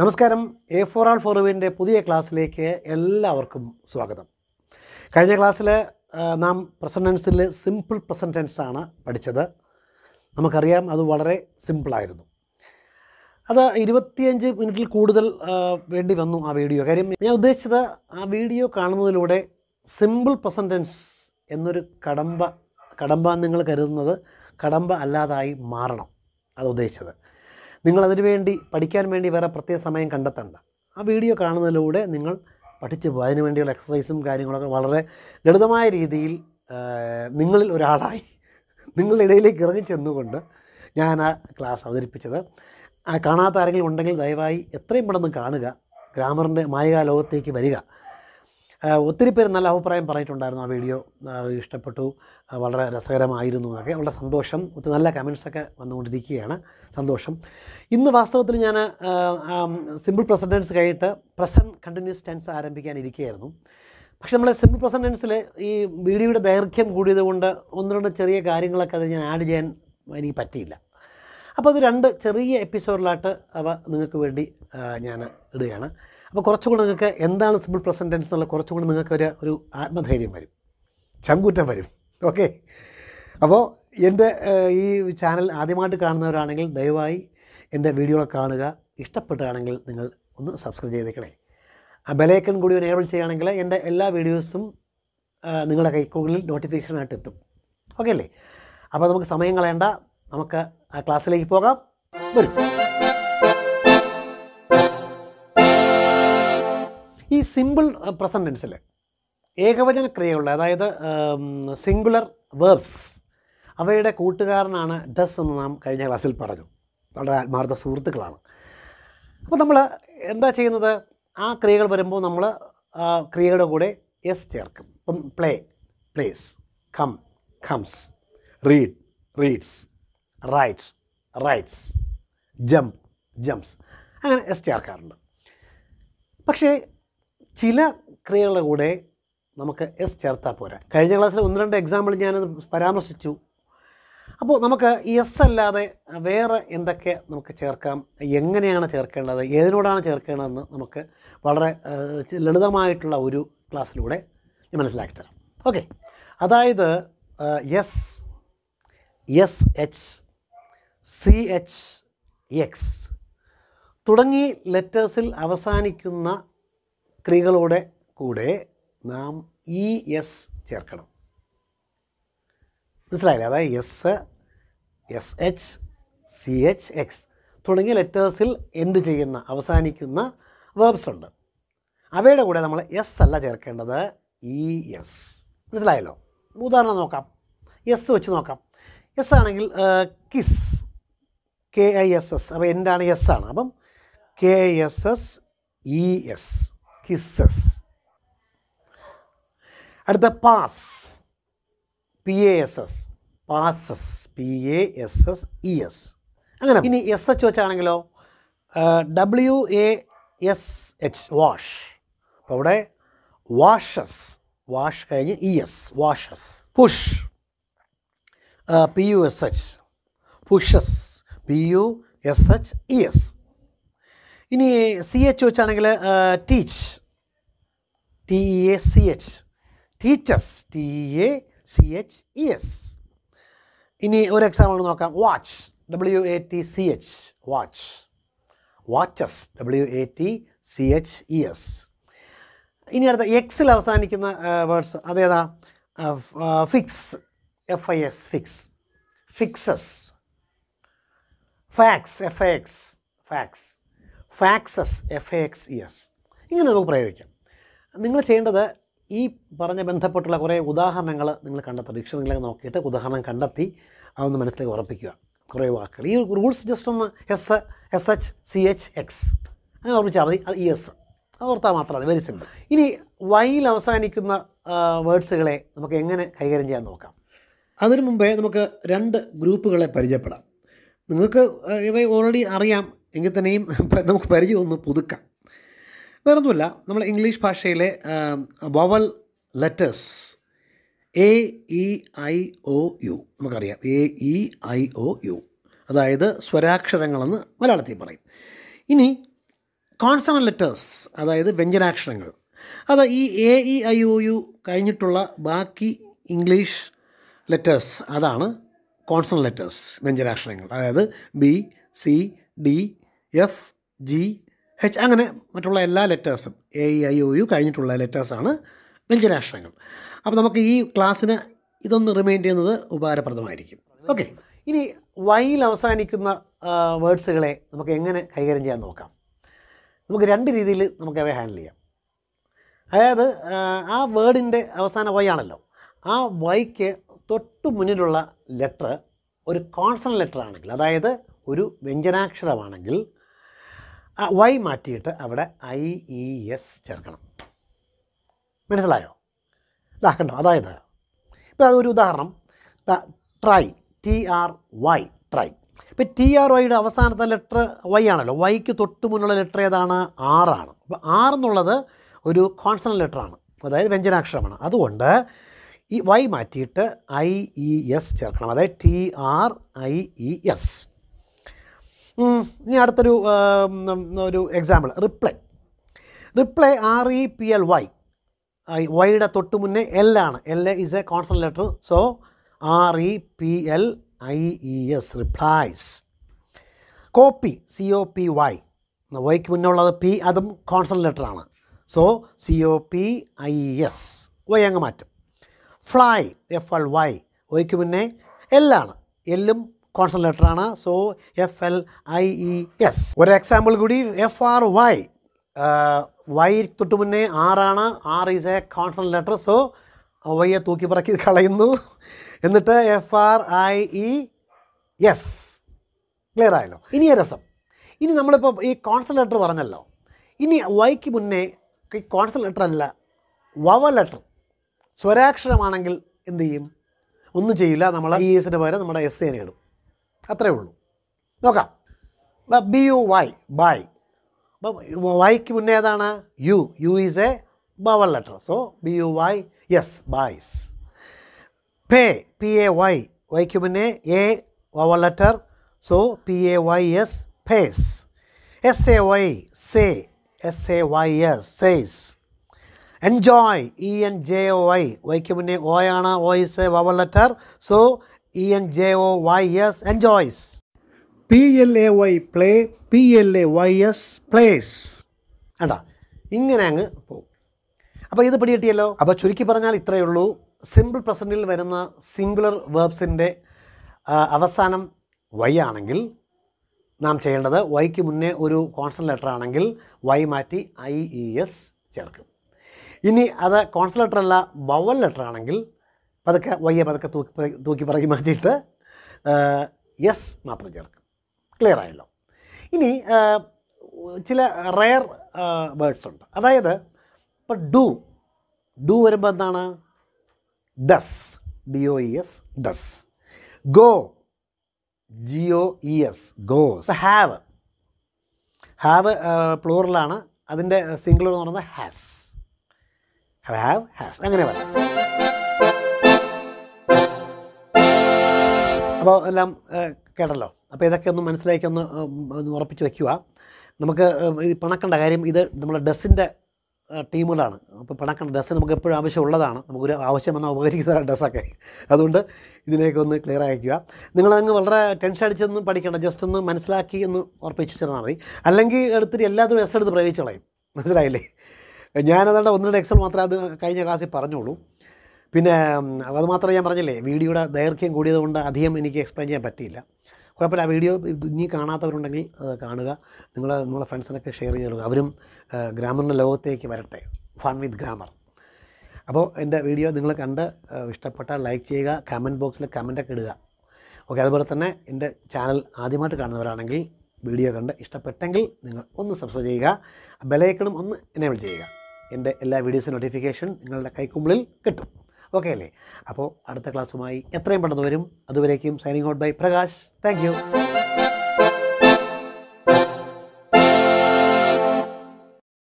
നമസ്കാരം A four ആൾ ഫോറുവിൻ്റെ പുതിയ ക്ലാസ്സിലേക്ക് എല്ലാവർക്കും സ്വാഗതം കഴിഞ്ഞ ക്ലാസ്സിൽ നാം പ്രസൻറ്റൻസിൽ സിമ്പിൾ പ്രസൻറ്റ് ആണ് പഠിച്ചത് നമുക്കറിയാം അത് വളരെ സിമ്പിളായിരുന്നു അത് ഇരുപത്തിയഞ്ച് മിനിറ്റിൽ കൂടുതൽ വേണ്ടി വന്നു ആ വീഡിയോ കാര്യം ഞാൻ ഉദ്ദേശിച്ചത് ആ വീഡിയോ കാണുന്നതിലൂടെ സിമ്പിൾ പ്രസൻറ്റൻസ് എന്നൊരു കടമ്പ കടമ്പ നിങ്ങൾ കരുതുന്നത് കടമ്പ അല്ലാതായി മാറണം അത് ഉദ്ദേശിച്ചത് നിങ്ങളതിനു വേണ്ടി പഠിക്കാൻ വേണ്ടി വേറെ പ്രത്യേക സമയം കണ്ടെത്തണ്ട ആ വീഡിയോ കാണുന്നതിലൂടെ നിങ്ങൾ പഠിച്ചു പോകും അതിനു വേണ്ടിയുള്ള എക്സസൈസും കാര്യങ്ങളൊക്കെ വളരെ ലളിതമായ രീതിയിൽ നിങ്ങളിൽ ഒരാളായി നിങ്ങളുടെ ഇടയിലേക്ക് ഇറങ്ങിച്ചെന്നുകൊണ്ട് ഞാൻ ആ ക്ലാസ് അവതരിപ്പിച്ചത് കാണാത്ത ആരെങ്കിലും ഉണ്ടെങ്കിൽ ദയവായി എത്രയും പെട്ടെന്ന് കാണുക ഗ്രാമറിൻ്റെ മായിക ലോകത്തേക്ക് വരിക ഒത്തിരി പേര് നല്ല അഭിപ്രായം പറഞ്ഞിട്ടുണ്ടായിരുന്നു ആ വീഡിയോ ഇഷ്ടപ്പെട്ടു വളരെ രസകരമായിരുന്നു എന്നൊക്കെ വളരെ സന്തോഷം ഒത്തിരി നല്ല കമൻസൊക്കെ വന്നുകൊണ്ടിരിക്കുകയാണ് സന്തോഷം ഇന്ന് വാസ്തവത്തിൽ ഞാൻ സിമ്പിൾ പ്രസിഡൻസ് കഴിഞ്ഞിട്ട് പ്രസൻറ്റ് കണ്ടിന്യൂസ് ടെൻസ് ആരംഭിക്കാനിരിക്കുകയായിരുന്നു പക്ഷെ നമ്മളെ സിമ്പിൾ പ്രസൻറ്റൻസിൽ ഈ വീഡിയോയുടെ ദൈർഘ്യം കൂടിയതുകൊണ്ട് ഒന്ന് രണ്ട് ചെറിയ കാര്യങ്ങളൊക്കെ അത് ഞാൻ ആഡ് ചെയ്യാൻ എനിക്ക് പറ്റിയില്ല അപ്പോൾ അത് രണ്ട് ചെറിയ എപ്പിസോഡിലായിട്ട് അവ നിങ്ങൾക്ക് വേണ്ടി ഞാൻ ഇടുകയാണ് അപ്പോൾ കുറച്ചുകൂടെ നിങ്ങൾക്ക് എന്താണ് സിമ്പിൾ പ്രസൻറ്റ് ടെൻസ് എന്നുള്ള കുറച്ചുകൂടി നിങ്ങൾക്ക് ഒരു ഒരു ആത്മധൈര്യം വരും ചങ്കൂറ്റം വരും ഓക്കെ അപ്പോൾ എൻ്റെ ഈ ചാനൽ ആദ്യമായിട്ട് കാണുന്നവരാണെങ്കിൽ ദയവായി എൻ്റെ വീഡിയോകൾ കാണുക ഇഷ്ടപ്പെട്ടാണെങ്കിൽ നിങ്ങൾ ഒന്ന് സബ്സ്ക്രൈബ് ചെയ്തേക്കണേ ആ ബെലൈക്കൺ കൂടി എനേബിൾ ചെയ്യുകയാണെങ്കിൽ എൻ്റെ എല്ലാ വീഡിയോസും നിങ്ങളുടെ കൈക്കുള്ളിൽ നോട്ടിഫിക്കേഷനായിട്ട് എത്തും ഓക്കെ അല്ലേ അപ്പോൾ നമുക്ക് സമയം കളയേണ്ട നമുക്ക് ആ ക്ലാസ്സിലേക്ക് പോകാം വരും സിമ്പിൾ പ്രസൻറ്റൻസിൽ ഏകവചന ക്രിയകളുടെ അതായത് സിംഗുലർ വേർബ്സ് അവയുടെ കൂട്ടുകാരനാണ് ഡസ് എന്ന് നാം കഴിഞ്ഞ ക്ലാസ്സിൽ പറഞ്ഞു വളരെ ആത്മാർത്ഥ സുഹൃത്തുക്കളാണ് അപ്പോൾ നമ്മൾ എന്താ ചെയ്യുന്നത് ആ ക്രിയകൾ വരുമ്പോൾ നമ്മൾ ക്രിയയുടെ കൂടെ എസ് ചേർക്കും ഇപ്പം play plays come comes read reads write writes jump jumps അങ്ങനെ എസ് ചേർക്കാറുണ്ട് പക്ഷേ ചില ക്രിയകളുടെ കൂടെ നമുക്ക് എസ് ചേർത്താൽ പോരാ കഴിഞ്ഞ ക്ലാസ്സിൽ ഒന്ന് രണ്ട് എക്സാമ്പിൾ ഞാനത് പരാമർശിച്ചു അപ്പോൾ നമുക്ക് എസ് അല്ലാതെ വേറെ എന്തൊക്കെ നമുക്ക് ചേർക്കാം എങ്ങനെയാണ് ചേർക്കേണ്ടത് ഏതിനോടാണ് ചേർക്കേണ്ടതെന്ന് നമുക്ക് വളരെ ലളിതമായിട്ടുള്ള ഒരു ക്ലാസ്സിലൂടെ ഞാൻ മനസ്സിലാക്കി തരാം ഓക്കെ അതായത് S S H C H X തുടങ്ങി ലെറ്റേഴ്സിൽ അവസാനിക്കുന്ന ക്രിയകളോടെ കൂടെ നാം ഇ e, എസ് ചേർക്കണം മനസ്സിലായില്ലേ അതായത് S S H C H X തുടങ്ങിയ ലെറ്റേഴ്സിൽ എൻഡ് ചെയ്യുന്ന അവസാനിക്കുന്ന വേർബ്സ് ഉണ്ട് അവയുടെ കൂടെ നമ്മൾ എസ് അല്ല ചേർക്കേണ്ടത് ഇ e, എസ് മനസ്സിലായല്ലോ ഉദാഹരണം നോക്കാം എസ് വെച്ച് നോക്കാം എസ് ആണെങ്കിൽ kiss K I S S അപ്പോൾ എൻ്റെ ആണ് എസ് ആണ് അപ്പം K I S S E S kisses അടുത്ത pass P A S S passes P A S S E S അങ്ങനെ ഇനി എസ് എച്ച് വെച്ചാണെങ്കിലോ W A S H wash അപ്പോൾ അവിടെ വാഷസ് വാഷ് കഴിഞ്ഞ് E S washes push P U S H pushes P U S H E S ഇനി C H വെച്ചാണെങ്കിൽ teach T E A C H teaches T E A C H E S ഇനി ഒരു example നോക്കാം watch W A T C H watch watches W A T C H E S ഇനി അടുത്ത എക്സിൽ അവസാനിക്കുന്ന words അതേതാ fix F I S fix fixes fax F X fax faxes F A X E e S ഇങ്ങനെ നമുക്ക് പ്രയോഗിക്കാം നിങ്ങൾ ചെയ്യേണ്ടത് ഈ പറഞ്ഞ ബന്ധപ്പെട്ടുള്ള കുറേ ഉദാഹരണങ്ങൾ നിങ്ങൾ കണ്ടെത്തുക ഡിക്ഷണറിയിലൊക്കെ നോക്കിയിട്ട് ഉദാഹരണം കണ്ടെത്തി അതൊന്ന് മനസ്സിലേക്ക് ഉറപ്പിക്കുക കുറേ വാക്കുകൾ ഈ റൂൾസ് ജസ്റ്റ് ഒന്ന് S S H C H X അങ്ങനെ ഓർമ്മിച്ചാൽ മതി അത് ഇ e എസ് അത് ഓർത്താൽ മാത്രം വെരി സിമ്പിൾ ഇനി വൈയിൽ അവസാനിക്കുന്ന വേർഡ്സുകളെ നമുക്ക് എങ്ങനെ കൈകാര്യം ചെയ്യാൻ നോക്കാം അതിനു മുമ്പേ നമുക്ക് രണ്ട് ഗ്രൂപ്പുകളെ പരിചയപ്പെടാം നിങ്ങൾക്ക് ഇവ ഓൾറെഡി അറിയാം എങ്കിൽ തന്നെയും നമുക്ക് പരിചയം ഒന്ന് പുതുക്കാം വേറൊന്നുമില്ല നമ്മൾ ഇംഗ്ലീഷ് ഭാഷയിലെ vowel letters A E I O U നമുക്കറിയാം A E I O U അതായത് സ്വരാക്ഷരങ്ങളെന്ന് മലയാളത്തിൽ പറയും ഇനി കോൺസണൽ ലെറ്റേഴ്സ് അതായത് വ്യഞ്ജനാക്ഷരങ്ങൾ അത് ഈ A E I O U കഴിഞ്ഞിട്ടുള്ള ബാക്കി ഇംഗ്ലീഷ് ലെറ്റേഴ്സ് അതാണ് കോൺസണൽ ലെറ്റേഴ്സ് വ്യഞ്ജനാക്ഷരങ്ങൾ അതായത് B C D F G H അങ്ങനെ മറ്റുള്ള എല്ലാ ലെറ്റേഴ്സും എ ഐ ഒ യു കഴിഞ്ഞിട്ടുള്ള ലെറ്റേഴ്സാണ് വ്യഞ്ജനാക്ഷരങ്ങൾ അപ്പോൾ നമുക്ക് ഈ ക്ലാസ്സിന് ഇതൊന്ന് റിമൈൻഡ് ചെയ്യുന്നത് ഉപകാരപ്രദമായിരിക്കും ഓക്കെ ഇനി വൈയിൽ അവസാനിക്കുന്ന വേർഡ്സുകളെ നമുക്ക് എങ്ങനെ കൈകാര്യം ചെയ്യാൻ നോക്കാം നമുക്ക് രണ്ട് രീതിയിൽ നമുക്ക് അവയെ ഹാൻഡിൽ ചെയ്യാം അതായത് ആ വേർഡിൻ്റെ അവസാന വൈ ആണല്ലോ ആ വൈക്ക് തൊട്ട് മുന്നിലുള്ള ലെറ്റർ ഒരു കോൺസൺ ലെറ്റർ ആണെങ്കിൽ അതായത് ഒരു വ്യഞ്ജനാക്ഷരമാണെങ്കിൽ വൈ മാറ്റിയിട്ട് അവിടെ ഐ ഇ എസ് ചേർക്കണം മനസ്സിലായോ ഇതാക്കണ്ടോ കണ്ടോ അതായത് ഇപ്പോൾ അതൊരു ഉദാഹരണം try T R Y try ഇപ്പോൾ ടി ആർ വൈയുടെ അവസാനത്തെ ലെറ്റർ വൈ ആണല്ലോ വൈക്ക് തൊട്ട് മുന്നുള്ള ലെറ്റർ ഏതാണ് ആറാണ് അപ്പോൾ ആർ എന്നുള്ളത് ഒരു കോൺസണൽ ലെറ്ററാണ് അതായത് വ്യഞ്ജനാക്ഷരമാണ് അതുകൊണ്ട് ഈ വൈ മാറ്റിയിട്ട് ഐ ഇ എസ് ചേർക്കണം അതായത് T R I E S ഇനി അടുത്തൊരു ഒരു example reply reply R E P L Y വൈയുടെ തൊട്ട് മുന്നേ എൽ ആണ് L A is a consonant letter so R E P L I E S replies copy C O P Y വൈക്ക് മുന്നേ ഉള്ളത് പി അതും ലെറ്റർ ആണ് so C O P I S Y അങ്ങ് മാറ്റും ഫ്ലൈ എഫ് എൽ വൈ വൈക്ക് മുന്നേ എല്ലാണ് എല്ലും കോൺസൺ ആണ് so F L I E S ഒരു എക്സാമ്പിൾ കൂടി എഫ് ആർ വൈ വൈ തൊട്ട് മുന്നേ ആറാണ് R is a consonant letter so വൈയെ തൂക്കി പറക്കി കളയുന്നു എന്നിട്ട് F R I E S clear ആയല്ലോ ഇനി രസം ഇനി നമ്മളിപ്പോൾ ഈ കോൺസൺ ലെറ്റർ പറഞ്ഞല്ലോ ഇനി വൈക്ക് മുന്നേ ഈ കോൺസൺ ലെറ്റർ അല്ല വവ ലെറ്റർ സ്വരാക്ഷരമാണെങ്കിൽ എന്ത് ചെയ്യും ഒന്നും ചെയ്യില്ല നമ്മൾ ഇ എസിൻ്റെ e പകരം നമ്മുടെ എസ് എനെ ഇടും അത്രേ ഉള്ളൂ നോക്കാം ബി യു വൈ ബൈ അപ്പം വൈക്ക് മുന്നേ ഏതാണ് U U is a vowel letter so B U Y S buys pay P A Y വൈക്ക് മുന്നേ A vowel letter so P A Y S pays S A Y say S A Y S says enjoy E N J O Y വൈക്ക് മുന്നേ O ആണ് O is a vowel letter so E N J O Y S enjoys P L A Y play P L A Y S plays വേണ്ട ഇങ്ങനെ അങ്ങ് പോകും അപ്പോൾ ഇത് പിടികിട്ടിയല്ലോ അപ്പോൾ ചുരുക്കി പറഞ്ഞാൽ ഇത്രയേ ഉള്ളൂ സിമ്പിൾ പ്രസൻറ്റിൽ വരുന്ന സിംഗുലർ വേർബ്സിൻ്റെ അവസാനം വൈ ആണെങ്കിൽ നാം ചെയ്യേണ്ടത് വൈക്ക് മുന്നേ ഒരു കോൺസൺ ലെറ്റർ ആണെങ്കിൽ വൈ മാറ്റി ഐ ഇ എസ് ചേർക്കും ഇനി അത് കോൺസൺ ലെറ്റർ അല്ല വവൽ ലെറ്റർ ആണെങ്കിൽ പതുക്കെ വയ്യ പതുക്കെ തൂക്കി തൂക്കി പറയും മാറ്റിയിട്ട് യെസ് മാത്രം ചേർക്കും ക്ലിയർ ആയല്ലോ ഇനി ചില റെയർ വേർഡ്സ് ഉണ്ട് അതായത് ഇപ്പം ഡു ഡു വരുമ്പോൾ എന്താണ് does D O E S does go G O E S goes have have പ്ലൂറലാണ് അതിൻ്റെ സിംഗിൾ എന്ന് പറയുന്നത് ഹാസ് ഹാവ് ഹാസ് അങ്ങനെ പറയാം അപ്പോൾ എല്ലാം കേട്ടല്ലോ അപ്പോൾ ഇതൊക്കെ ഒന്ന് മനസ്സിലാക്കി ഒന്ന് ഉറപ്പിച്ച് വയ്ക്കുക നമുക്ക് ഈ പണക്കണ്ട കാര്യം ഇത് നമ്മുടെ ഡസ്സിൻ്റെ ടീമുകളാണ് അപ്പോൾ പണക്കണ്ട ഡസ് നമുക്ക് എപ്പോഴും ആവശ്യമുള്ളതാണ് നമുക്കൊരു ആവശ്യം വന്നാൽ ഉപകരിക്കുന്ന ഡസ്സൊക്കെ അതുകൊണ്ട് ഇതിനെയൊക്കെ ഒന്ന് ക്ലിയർ ആക്കുക നിങ്ങളങ്ങ് വളരെ ടെൻഷൻ അടിച്ചൊന്നും പഠിക്കണ്ട ജസ്റ്റ് ഒന്ന് മനസ്സിലാക്കി ഒന്ന് ഉറപ്പിച്ച് ചേർന്നാൽ മതി അല്ലെങ്കിൽ എടുത്തിട്ട് എല്ലാത്തിനും എസ് എടുത്ത് പ്രയോഗിച്ചു കളയും മനസ്സിലായില്ലേ ഞാനതുകൊണ്ട് ഒന്ന് എക്സൽ മാത്രമേ അത് കഴിഞ്ഞ ക്ലാസ്സിൽ പറഞ്ഞോളൂ പിന്നെ അതുമാത്രം ഞാൻ പറഞ്ഞില്ലേ വീഡിയോയുടെ ദൈർഘ്യം കൂടിയതുകൊണ്ട് അധികം എനിക്ക് എക്സ്പ്ലെയിൻ ചെയ്യാൻ പറ്റിയില്ല കുഴപ്പമില്ല ആ വീഡിയോ ഇനി കാണാത്തവരുണ്ടെങ്കിൽ കാണുക നിങ്ങൾ നിങ്ങളുടെ ഫ്രണ്ട്സിനൊക്കെ ഷെയർ ചെയ്ത് കൊടുക്കുക അവരും ഗ്രാമറിൻ്റെ ലോകത്തേക്ക് വരട്ടെ ഫൺ വിത്ത് ഗ്രാമർ അപ്പോൾ എൻ്റെ വീഡിയോ നിങ്ങൾ കണ്ട് ഇഷ്ടപ്പെട്ട ലൈക്ക് ചെയ്യുക കമൻറ്റ് ബോക്സിൽ കമൻറ്റൊക്കെ ഇടുക ഓക്കെ അതുപോലെ തന്നെ എൻ്റെ ചാനൽ ആദ്യമായിട്ട് കാണുന്നവരാണെങ്കിൽ വീഡിയോ കണ്ട് ഇഷ്ടപ്പെട്ടെങ്കിൽ നിങ്ങൾ ഒന്ന് സബ്സ്ക്രൈബ് ചെയ്യുക ബെലൈക്കണും ഒന്ന് എനേബിൾ ചെയ്യുക എൻ്റെ എല്ലാ വീഡിയോസും നോട്ടിഫിക്കേഷൻ നിങ്ങളുടെ കൈക്കുമ്പിളിൽ കിട്ടും ഓക്കെ അല്ലേ അപ്പോൾ അടുത്ത ക്ലാസ്സുമായി എത്രയും പെട്ടെന്ന് വരും അതുവരേക്കും signing out bye Prakash thank